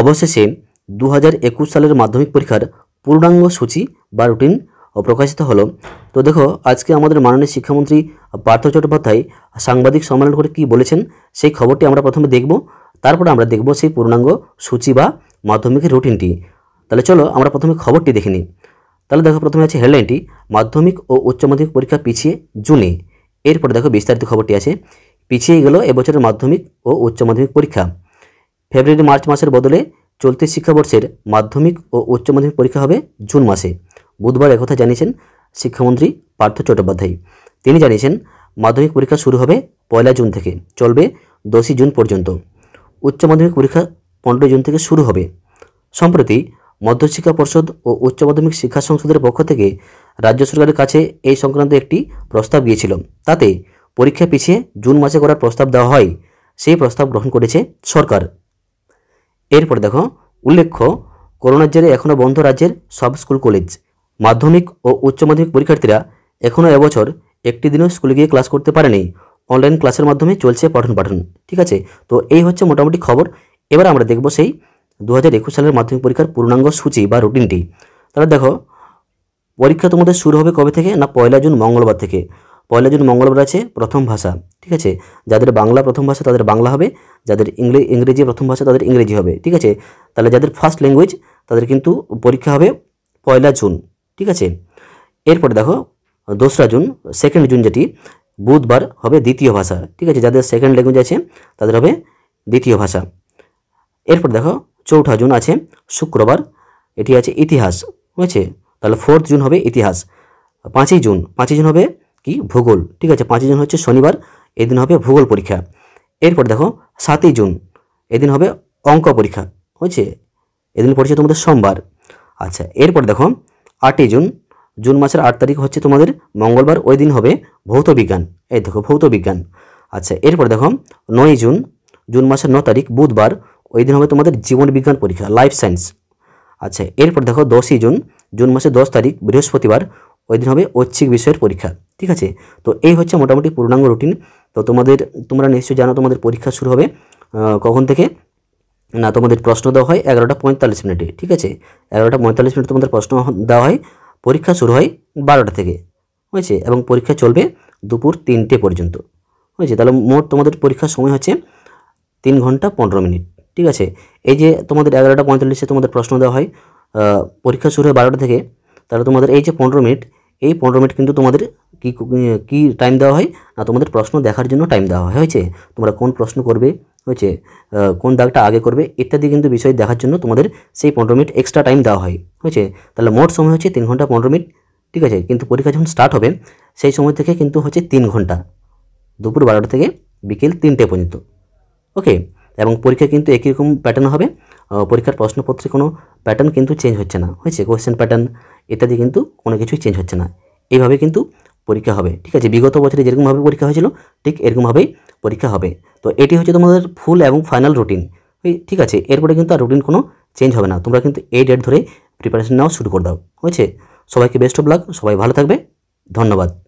অবশেষে দু সালের মাধ্যমিক পরীক্ষার পূর্ণাঙ্গ সূচি বা রুটিন প্রকাশিত হলো তো দেখো আজকে আমাদের মাননীয় শিক্ষামন্ত্রী পার্থ চট্টোপাধ্যায় সাংবাদিক সম্মেলন করে কি বলেছেন সেই খবরটি আমরা প্রথমে দেখব তারপরে আমরা দেখব সেই পূর্ণাঙ্গ সূচি বা মাধ্যমিকের রুটিনটি তাহলে চলো আমরা প্রথমে খবরটি দেখে নিই তাহলে দেখো প্রথমে আছে হেডলাইনটি মাধ্যমিক ও উচ্চ মাধ্যমিক পরীক্ষা পিছিয়ে জুনে এরপরে দেখো বিস্তারিত খবরটি আছে পিছিয়ে গেল এবছরের মাধ্যমিক ও উচ্চ মাধ্যমিক পরীক্ষা ফেব্রুয়ারি মার্চ মাসের বদলে চলতি শিক্ষাবর্ষের মাধ্যমিক ও উচ্চ মাধ্যমিক পরীক্ষা হবে জুন মাসে বুধবার একথা জানিয়েছেন শিক্ষামন্ত্রী পার্থ চট্টোপাধ্যায় তিনি জানিয়েছেন মাধ্যমিক পরীক্ষা শুরু হবে পয়লা জুন থেকে চলবে দশই জুন পর্যন্ত উচ্চ মাধ্যমিক পরীক্ষা পনেরোই জুন থেকে শুরু হবে সম্প্রতি মধ্যশিক্ষা পর্ষদ ও উচ্চ মাধ্যমিক শিক্ষা সংসদের পক্ষ থেকে রাজ্য সরকারের কাছে এই সংক্রান্ত একটি প্রস্তাব গিয়েছিল তাতে পরীক্ষা পিছিয়ে জুন মাসে করার প্রস্তাব দেওয়া হয় সেই প্রস্তাব গ্রহণ করেছে সরকার এরপরে দেখো উল্লেখ্য করোনার জেরে এখনও বন্ধ রাজ্যের সব স্কুল কলেজ মাধ্যমিক ও উচ্চ মাধ্যমিক পরীক্ষার্থীরা এখনও এবছর একটি দিনও স্কুলে গিয়ে ক্লাস করতে পারেনি অনলাইন ক্লাসের মাধ্যমে চলছে পঠন পাঠন ঠিক আছে তো এই হচ্ছে মোটামুটি খবর এবার আমরা দেখব সেই দু হাজার সালের মাধ্যমিক পরীক্ষার পূর্ণাঙ্গ সূচি বা রুটিনটি তাহলে দেখো পরীক্ষা তোমাদের শুরু হবে কবে থেকে না পয়লা জুন মঙ্গলবার থেকে পয়লা জুন মঙ্গলবার আছে প্রথম ভাষা ঠিক আছে যাদের বাংলা প্রথম ভাষা তাদের বাংলা হবে যাদের ইংরেজি ইংরেজি প্রথম ভাষা তাদের ইংরেজি হবে ঠিক আছে তাহলে যাদের ফার্স্ট ল্যাঙ্গুয়েজ তাদের কিন্তু পরীক্ষা হবে পয়লা জুন ঠিক আছে এরপরে দেখো দোসরা জুন সেকেন্ড জুন যেটি বুধবার হবে দ্বিতীয় ভাষা ঠিক আছে যাদের সেকেন্ড ল্যাঙ্গুয়েজ আছে তাদের হবে দ্বিতীয় ভাষা এরপর দেখো চৌঠা জুন আছে শুক্রবার এটি আছে ইতিহাস বুঝেছে তাহলে ফোর্থ জুন হবে ইতিহাস পাঁচই জুন পাঁচই জুন হবে কি ভূগোল ঠিক আছে পাঁচই জুন হচ্ছে শনিবার এদিন হবে ভূগোল পরীক্ষা এরপর দেখো সাতই জুন এদিন হবে অঙ্ক পরীক্ষা হয়েছে এদিন পড়ছে তোমাদের সোমবার আচ্ছা এরপর দেখো আটই জুন জুন মাসের আট তারিখ হচ্ছে তোমাদের মঙ্গলবার ওই দিন হবে ভৌত বিজ্ঞান এই দেখো ভৌত বিজ্ঞান আচ্ছা এরপর দেখো নয় জুন জুন মাসের ন তারিখ বুধবার ওই দিন হবে তোমাদের জীবন বিজ্ঞান পরীক্ষা লাইফ সায়েন্স আচ্ছা এরপর দেখো দশই জুন জুন মাসের দশ তারিখ বৃহস্পতিবার ওই দিন হবে ঐচ্ছিক বিষয়ের পরীক্ষা ঠিক আছে তো এই হচ্ছে মোটামুটি পূর্ণাঙ্গ রুটিন তো তোমাদের তোমরা নিশ্চয়ই জানো তোমাদের পরীক্ষা শুরু হবে কখন থেকে না তোমাদের প্রশ্ন দেওয়া হয় এগারোটা পঁয়তাল্লিশ মিনিটে ঠিক আছে এগারোটা পঁয়তাল্লিশ মিনিটে তোমাদের প্রশ্ন দেওয়া হয় পরীক্ষা শুরু হয় বারোটা থেকে হয়েছে এবং পরীক্ষা চলবে দুপুর তিনটে পর্যন্ত হয়েছে তাহলে মোট তোমাদের পরীক্ষার সময় হচ্ছে তিন ঘন্টা পনেরো মিনিট ঠিক আছে এই যে তোমাদের এগারোটা পঁয়তাল্লিশে তোমাদের প্রশ্ন দেওয়া হয় পরীক্ষা শুরু হয় বারোটা থেকে তাহলে তোমাদের এই যে পনেরো মিনিট এই পনেরো মিনিট কিন্তু তোমাদের কি কি টাইম দেওয়া হয় না তোমাদের প্রশ্ন দেখার জন্য টাইম দেওয়া হয় হয়েছে তোমরা কোন প্রশ্ন করবে হয়েছে কোন দাগটা আগে করবে ইত্যাদি কিন্তু বিষয় দেখার জন্য তোমাদের সেই পনেরো মিনিট এক্সট্রা টাইম দেওয়া হয় হয়েছে তাহলে মোট সময় হচ্ছে তিন ঘন্টা পনেরো মিনিট ঠিক আছে কিন্তু পরীক্ষা যখন স্টার্ট হবে সেই সময় থেকে কিন্তু হচ্ছে তিন ঘন্টা দুপুর বারোটা থেকে বিকেল তিনটে পর্যন্ত ওকে এবং পরীক্ষা কিন্তু একই রকম প্যাটার্ন হবে পরীক্ষার প্রশ্নপত্রে কোনো প্যাটার্ন কিন্তু চেঞ্জ হচ্ছে না হয়েছে কোয়েশ্চেন প্যাটার্ন ইত্যাদি কিন্তু কোনো কিছুই চেঞ্জ হচ্ছে না এইভাবে কিন্তু পরীক্ষা হবে ঠিক আছে বিগত বছরে যেরকমভাবে পরীক্ষা হয়েছিল ঠিক এরকমভাবেই পরীক্ষা হবে তো এটি হচ্ছে তোমাদের ফুল এবং ফাইনাল রুটিন ঠিক আছে এরপরে কিন্তু আর রুটিন কোনো চেঞ্জ হবে না তোমরা কিন্তু এই ডেট ধরে প্রিপারেশন নেওয়া শুরু করে দাও হয়েছে সবাইকে বেস্ট অফ লাক সবাই ভালো থাকবে ধন্যবাদ